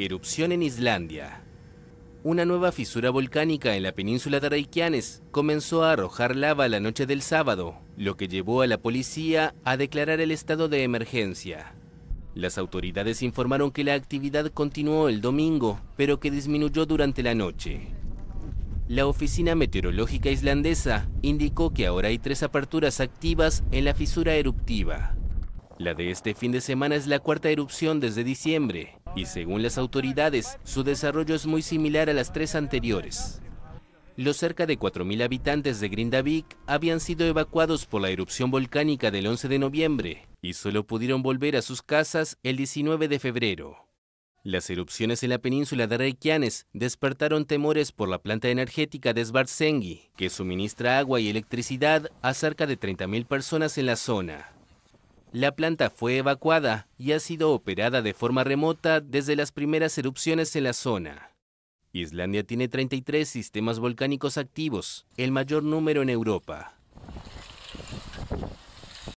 Erupción en Islandia. Una nueva fisura volcánica en la península de Reikianes comenzó a arrojar lava la noche del sábado, lo que llevó a la policía a declarar el estado de emergencia. Las autoridades informaron que la actividad continuó el domingo, pero que disminuyó durante la noche. La Oficina Meteorológica Islandesa indicó que ahora hay tres aperturas activas en la fisura eruptiva. La de este fin de semana es la cuarta erupción desde diciembre, y según las autoridades, su desarrollo es muy similar a las tres anteriores. Los cerca de 4.000 habitantes de Grindavik habían sido evacuados por la erupción volcánica del 11 de noviembre y solo pudieron volver a sus casas el 19 de febrero. Las erupciones en la península de Reykjanes despertaron temores por la planta energética de Svartsengi, que suministra agua y electricidad a cerca de 30.000 personas en la zona. La planta fue evacuada y ha sido operada de forma remota desde las primeras erupciones en la zona. Islandia tiene 33 sistemas volcánicos activos, el mayor número en Europa.